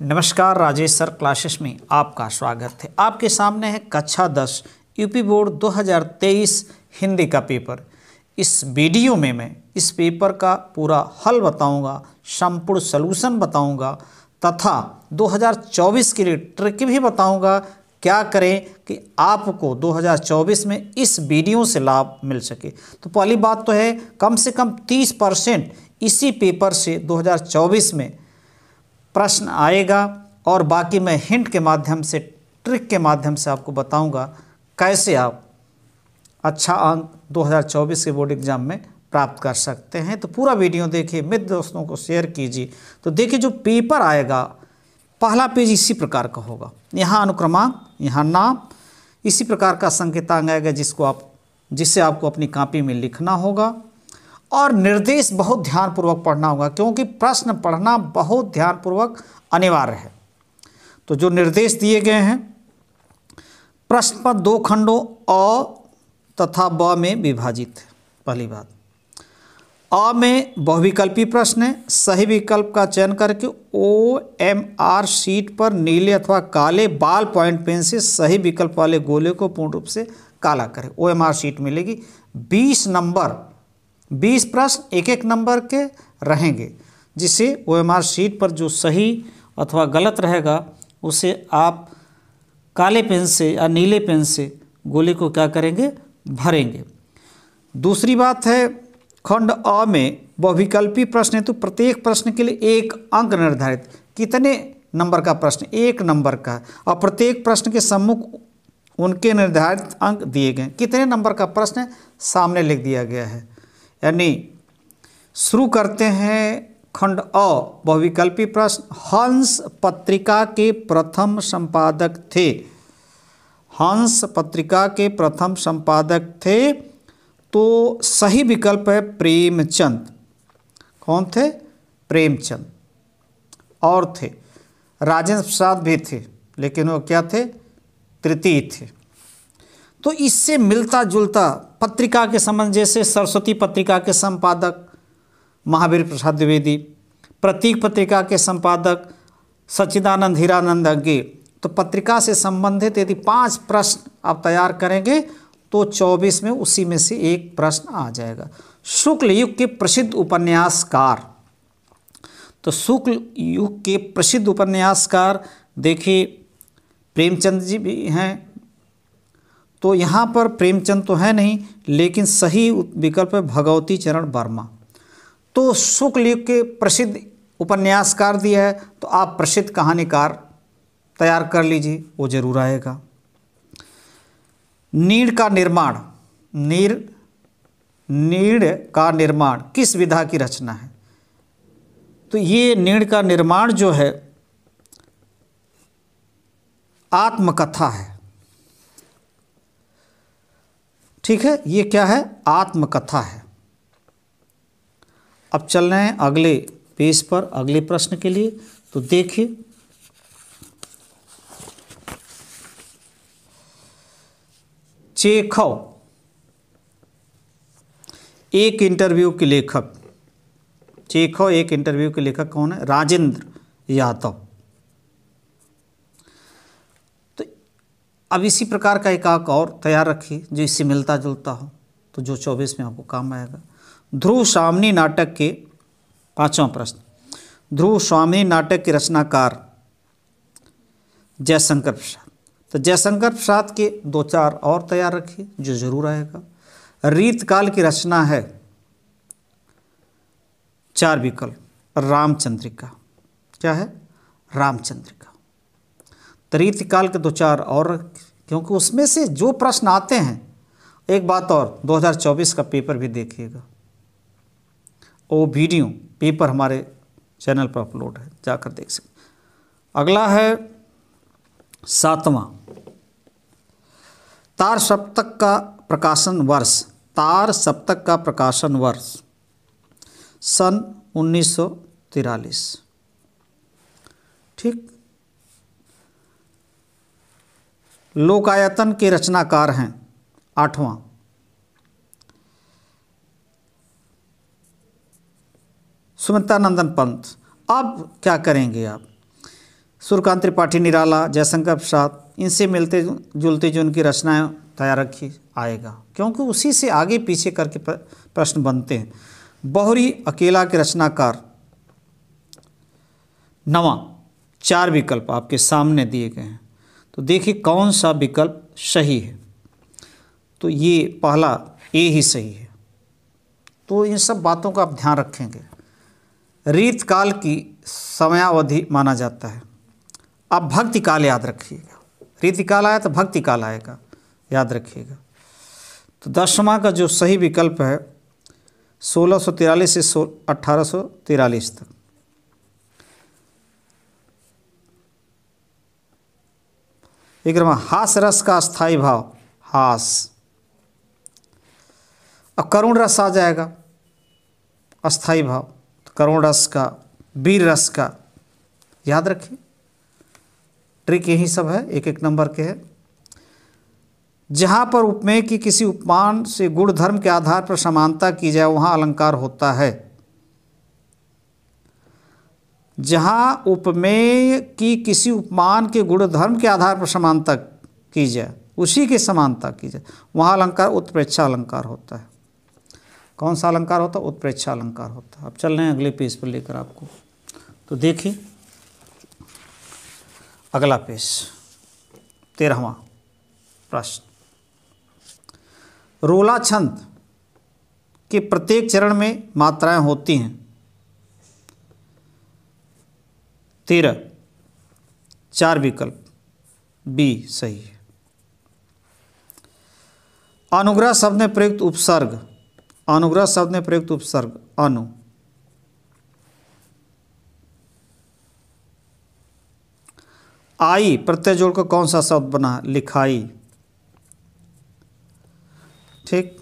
नमस्कार Rajesh sir classes में आपका स्वागत है आपके सामने है कक्षा दस यूपी बोर्ड 2023 हिंदी का पेपर इस वीडियो में मैं इस पेपर का पूरा हल बताऊंगा संपूर्ण सलूशन बताऊंगा तथा 2024 के लिए ट्रिक भी बताऊंगा क्या करें कि आपको 2024 में इस वीडियो से लाभ मिल सके तो पहली बात तो है कम से कम 30 परसेंट इसी पेपर से 2024 में प्रश्न आएगा और बाकी मैं हिंट के माध्यम से ट्रिक के माध्यम से आपको बताऊंगा कैसे आप अच्छा अंक 2024 के बोर्ड एग्ज़ाम में प्राप्त कर सकते हैं तो पूरा वीडियो देखिए मित्र दोस्तों को शेयर कीजिए तो देखिए जो पेपर आएगा पहला पेज इसी प्रकार का होगा यहाँ अनुक्रमांक यहाँ नाम इसी प्रकार का संकेतांग आएगा जिसको आप जिससे आपको अपनी कापी में लिखना होगा और निर्देश बहुत ध्यानपूर्वक पढ़ना होगा क्योंकि प्रश्न पढ़ना बहुत ध्यानपूर्वक अनिवार्य है तो जो निर्देश दिए गए हैं प्रश्न पर दो खंडों अ तथा ब में विभाजित है पहली बात अ में बहुविकल्पी प्रश्न है सही विकल्प का चयन करके ओ एम आर शीट पर नीले अथवा काले बाल पॉइंट पेन से सही विकल्प वाले गोले को पूर्ण रूप से काला करें ओ एम आर शीट मिलेगी बीस नंबर बीस प्रश्न एक एक नंबर के रहेंगे जिसे ओ शीट पर जो सही अथवा गलत रहेगा उसे आप काले पेन से या नीले पेन से गोले को क्या करेंगे भरेंगे दूसरी बात है खंड अ में बहुविकल्पी प्रश्न है तो प्रत्येक प्रश्न के लिए एक अंक निर्धारित कितने नंबर का प्रश्न एक नंबर का और प्रत्येक प्रश्न के सम्मुख उनके निर्धारित अंक दिए गए कितने नंबर का प्रश्न सामने लिख दिया गया है यानी शुरू करते हैं खंड अ बहुविकल्पी प्रश्न हंस पत्रिका के प्रथम संपादक थे हंस पत्रिका के प्रथम संपादक थे तो सही विकल्प है प्रेमचंद कौन थे प्रेमचंद और थे राजेंद्र प्रसाद भी थे लेकिन वो क्या थे तृतीय थे तो इससे मिलता जुलता पत्रिका के संबंध जैसे सरस्वती पत्रिका के संपादक महावीर प्रसाद द्विवेदी प्रतीक पत्रिका के संपादक सच्चिदानंद हीरानंद अज्ञे तो पत्रिका से संबंधित यदि पांच प्रश्न आप तैयार करेंगे तो 24 में उसी में से एक प्रश्न आ जाएगा शुक्ल युग के प्रसिद्ध उपन्यासकार तो शुक्ल युग के प्रसिद्ध उपन्यासकार देखिए प्रेमचंद जी भी हैं तो यहाँ पर प्रेमचंद तो है नहीं लेकिन सही विकल्प है भगवती चरण वर्मा तो शुक्ल के प्रसिद्ध उपन्यासकार दिया है तो आप प्रसिद्ध कहानीकार तैयार कर लीजिए वो जरूर आएगा नीड का निर्माण नीर नीड का निर्माण किस विधा की रचना है तो ये नीड का निर्माण जो है आत्मकथा है ठीक है ये क्या है आत्मकथा है अब चल रहे हैं अगले पेज पर अगले प्रश्न के लिए तो देखिए चेखव एक इंटरव्यू के लेखक चेखव एक इंटरव्यू के लेखक कौन है राजेंद्र यादव अब इसी प्रकार का एक आक और तैयार रखिए जो इससे मिलता जुलता हो तो जो चौबीस में आपको काम आएगा ध्रुव स्वामी नाटक के पांचवा प्रश्न ध्रुव स्वामी नाटक के रचनाकार जयशंकर प्रसाद तो जयशंकर प्रसाद के दो चार और तैयार रखिए जो जरूर आएगा रीतकाल की रचना है चार विकल्प रामचंद्रिका क्या है रामचंद्रिका तरीतकाल के दो चार और क्योंकि उसमें से जो प्रश्न आते हैं एक बात और 2024 का पेपर भी देखिएगा वो वीडियो पेपर हमारे चैनल पर अपलोड है जाकर देख सकते अगला है सातवां तार सप्तक का प्रकाशन वर्ष तार सप्तक का प्रकाशन वर्ष सन उन्नीस ठीक लोकायतन के रचनाकार हैं आठवां सुमिता नंदन पंत अब क्या करेंगे आप सूर्यकांत त्रिपाठी निराला जयशंकर प्रसाद इनसे मिलते जुलते जो उनकी रचनाएं तैयार रखी आएगा क्योंकि उसी से आगे पीछे करके प्रश्न बनते हैं बहुरी अकेला के रचनाकार नवा चार विकल्प आपके सामने दिए गए हैं तो देखिए कौन सा विकल्प सही है तो ये पहला ए ही सही है तो इन सब बातों का आप ध्यान रखेंगे रीत काल की समयावधि माना जाता है आप भक्ति काल याद रखिएगा रीति काल आया तो भक्ति काल आएगा याद रखिएगा तो दसवा का जो सही विकल्प है सोलह सौ तिरालीस से सो अट्ठारह तक एक क्रम हास रस का स्थाई भाव हास अब करुण रस आ जाएगा अस्थाई भाव तो करुण रस का वीर रस का याद रखिए ट्रिक यही सब है एक एक नंबर के है जहां पर उपमेय की किसी उपमान से गुण धर्म के आधार पर समानता की जाए वहां अलंकार होता है जहाँ उपमेय की किसी उपमान के गुण धर्म के आधार पर समानता की जाए उसी की समानता की जाए वहाँ अलंकार उत्प्रेक्षा अलंकार होता है कौन सा अलंकार होता है उत्प्रेक्षा अलंकार होता है अब चल रहे हैं अगले पेज पर लेकर आपको तो देखिए अगला पेज तेरहवा प्रश्न रोला छंद के प्रत्येक चरण में मात्राएं होती हैं तेरह चार विकल्प बी सही है अनुग्रह शब्द में प्रयुक्त उपसर्ग अनुग्रह शब्द में प्रयुक्त उपसर्ग अनु आई प्रत्यय जोड़कर कौन सा शब्द बना लिखाई ठीक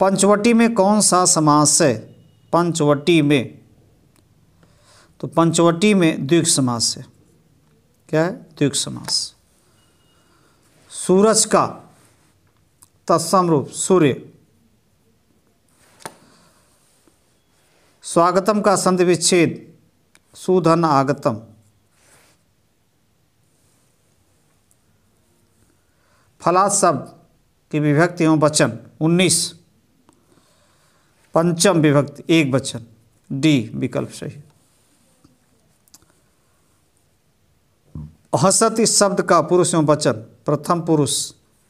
पंचवटी में कौन सा समास है पंचवटी में तो पंचवटी में द्विक समास है क्या है द्विक समास सूरज का तत्सम रूप सूर्य स्वागतम का संधि विच्छेद सुधन आगतम फला शब्द की विभक्ति एवं वचन उन्नीस पंचम विभक्ति एक वचन डी विकल्प सही हसत इस शब्द का पुरुष एवं वचन प्रथम पुरुष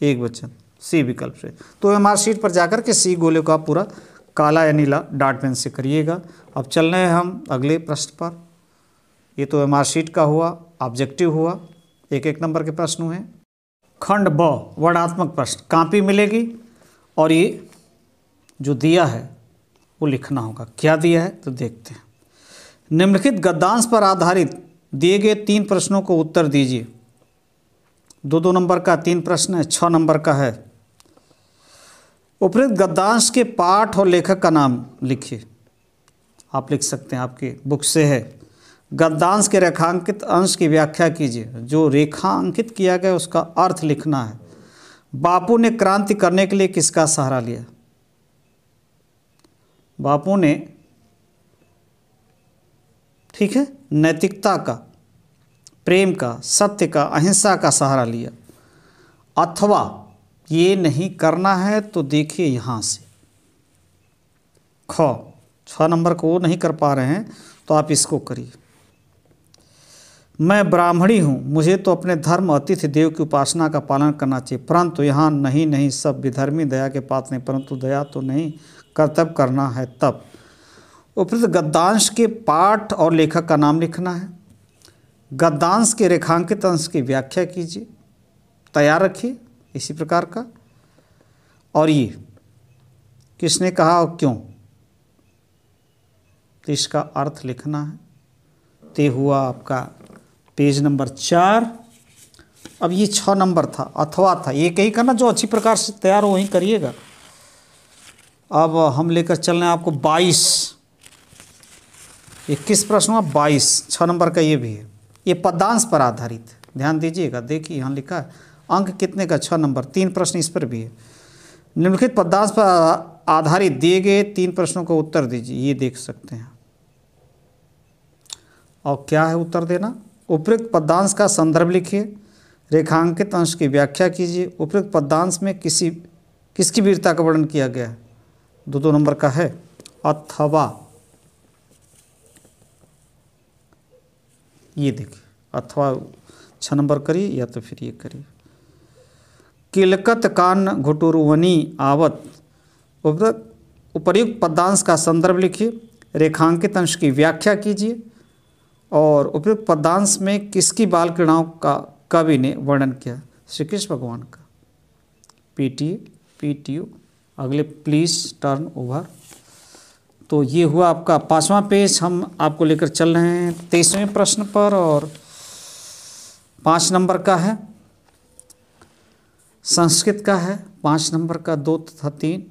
एक वचन सी विकल्प से तो आर शीट पर जाकर के सी गोले का पूरा काला या नीला डाट पेन से करिएगा अब चल रहे हैं हम अगले प्रश्न पर ये तो एम आर शीट का हुआ ऑब्जेक्टिव हुआ एक एक नंबर के प्रश्न हुए खंड ब वर्णात्मक प्रश्न कापी मिलेगी और ये जो दिया है वो लिखना होगा क्या दिया है तो देखते हैं निम्नलिखित गद्दांश पर आधारित दिए गए तीन प्रश्नों को उत्तर दीजिए दो दो नंबर का तीन प्रश्न है छः नंबर का है उपरीत गद्दांश के पाठ और लेखक का नाम लिखिए आप लिख सकते हैं आपके बुक से है गद्दांश के रेखांकित अंश की व्याख्या कीजिए जो रेखांकित किया गया उसका अर्थ लिखना है बापू ने क्रांति करने के लिए किसका सहारा लिया बापू ने ठीक है नैतिकता का प्रेम का सत्य का अहिंसा का सहारा लिया अथवा ये नहीं करना है तो देखिए यहाँ से ख छ नंबर को वो नहीं कर पा रहे हैं तो आप इसको करिए मैं ब्राह्मणी हूँ मुझे तो अपने धर्म अतिथि देव की उपासना का पालन करना चाहिए परंतु यहाँ नहीं नहीं सब विधर्मी दया के पात्र नहीं परंतु दया तो नहीं कर्तव्य करना है तब उपरोक्त गद्दांश के पाठ और लेखक का नाम लिखना है गद्दांश के रेखांकित अंश की व्याख्या कीजिए तैयार रखिए इसी प्रकार का और ये किसने कहा और क्यों तो इसका अर्थ लिखना है तो हुआ आपका पेज नंबर चार अब ये छः नंबर था अथवा था ये कहीं करना जो अच्छी प्रकार से तैयार हो वहीं करिएगा अब हम लेकर चल रहे हैं आपको बाईस इक्कीस प्रश्न हुआ बाईस छः नंबर का ये भी है ये पदांश पर आधारित ध्यान दीजिएगा देखिए यहाँ लिखा है अंक कितने का छः नंबर तीन प्रश्न इस पर भी है निम्नलिखित पदांश पर आधारित दिए गए तीन प्रश्नों का उत्तर दीजिए ये देख सकते हैं और क्या है उत्तर देना उपयुक्त पदांश का संदर्भ लिखिए रेखांकित अंश की व्याख्या कीजिए उपयुक्त पदांश में किसी किसकी वीरता का वर्णन किया गया है दो दो नंबर का है अथवा ये देखिए अथवा छ नंबर करिए या तो फिर ये करिए किलकत कान घुटुरुवनी आवत उपयुक्त पदांश का संदर्भ लिखिए रेखांकित अंश की व्याख्या कीजिए और उपयुक्त पदांश में किसकी बाल क्रीड़ाओं का कवि ने वर्णन किया श्री कृष्ण भगवान का पीटी पीटीयू अगले प्लीज टर्न ओवर तो ये हुआ आपका पाँचवा पेज हम आपको लेकर चल रहे हैं तेईसवें प्रश्न पर और पाँच नंबर का है संस्कृत का है पाँच नंबर का दो तथा तीन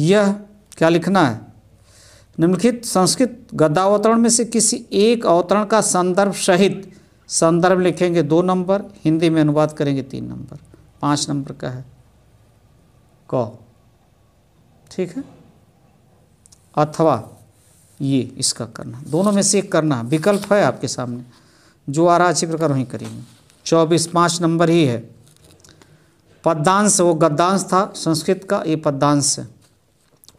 यह क्या लिखना है निम्नलिखित संस्कृत गद्दावतरण में से किसी एक अवतरण का संदर्भ सहित संदर्भ लिखेंगे दो नंबर हिंदी में अनुवाद करेंगे तीन नंबर पाँच नंबर का है क ठीक है अथवा ये इसका करना दोनों में से एक करना विकल्प है आपके सामने जो आ रहा अच्छी प्रकार वहीं करेंगे चौबीस पाँच नंबर ही है पद्यांश वो गद्यांश था संस्कृत का ये पद्यांश है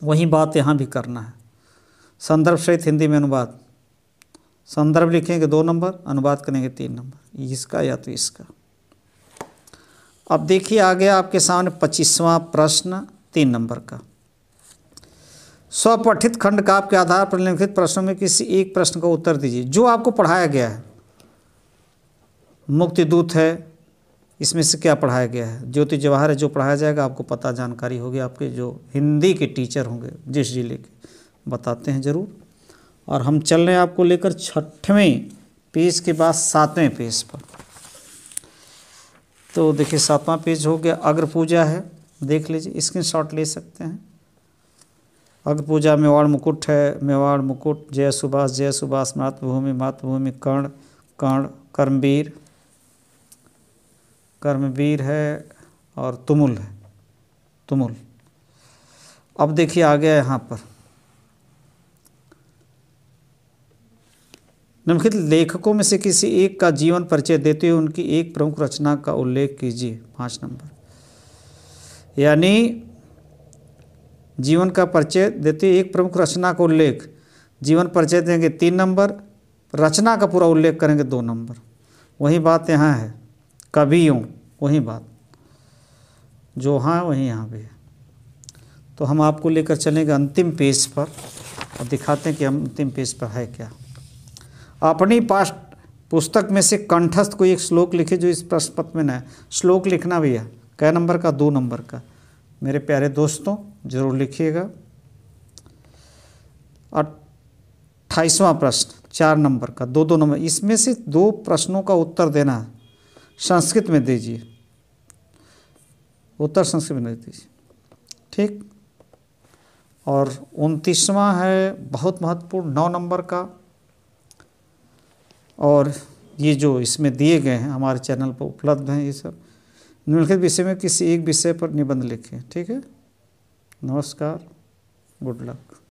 वही बात यहाँ भी करना है संदर्भ सहित हिंदी में अनुवाद संदर्भ लिखेंगे दो नंबर अनुवाद करेंगे तीन नंबर इसका या तो इसका अब देखिए आ गया आपके सामने पच्चीसवां प्रश्न तीन नंबर का स्वपठित खंड का आपके आधार पर लिखित प्रश्नों में किसी एक प्रश्न का उत्तर दीजिए जो आपको पढ़ाया गया है मुक्तिदूत है इसमें से क्या पढ़ाया गया है ज्योति जवाहर है जो पढ़ाया जाएगा आपको पता जानकारी होगी आपके जो हिंदी के टीचर होंगे जिस जिले के बताते हैं ज़रूर और हम चल रहे हैं आपको लेकर छठवें पेज के बाद सातवें पेज पर तो देखिए सातवां पेज हो गया अग्र पूजा है देख लीजिए स्क्रीन शॉट ले सकते हैं अग्न पूजा मेवाड़ मुकुट है मेवाड़ मुकुट जय सुभाष जय सुभाष मातृभूमि मातृभूमि कर्ण कर्ण कर्मवीर कर्मवीर है और तुमुल है तुमुल अब देखिए आ गया यहाँ पर निम्नलिखित लेखकों में से किसी एक का जीवन परिचय देते हुए उनकी एक प्रमुख रचना का उल्लेख कीजिए पांच नंबर यानी जीवन का परिचय देती एक प्रमुख रचना का उल्लेख जीवन परिचय देंगे तीन नंबर रचना का पूरा उल्लेख करेंगे दो नंबर वही बात यहाँ है कभी यूँ वही बात जो हाँ वही यहाँ भी है तो हम आपको लेकर चलेंगे अंतिम पेज पर और दिखाते हैं कि हम अंतिम पेज पर है क्या अपनी पास्ट पुस्तक में से कंठस्थ कोई एक श्लोक लिखे जो इस प्रश्न पत्र में न श्लोक लिखना भी है कै नंबर का दो नंबर का मेरे प्यारे दोस्तों ज़रूर लिखिएगा अट्ठाईसवां प्रश्न चार नंबर का दो दो नंबर इसमें से दो प्रश्नों का उत्तर देना संस्कृत में दीजिए उत्तर संस्कृत में दीजिए ठीक और उनतीसवां है बहुत महत्वपूर्ण नौ नंबर का और ये जो इसमें दिए गए हैं हमारे चैनल पर उपलब्ध हैं ये सब निम्नलिखित विषय में किसी एक विषय पर निबंध लिखें ठीक है नमस्कार गुड लक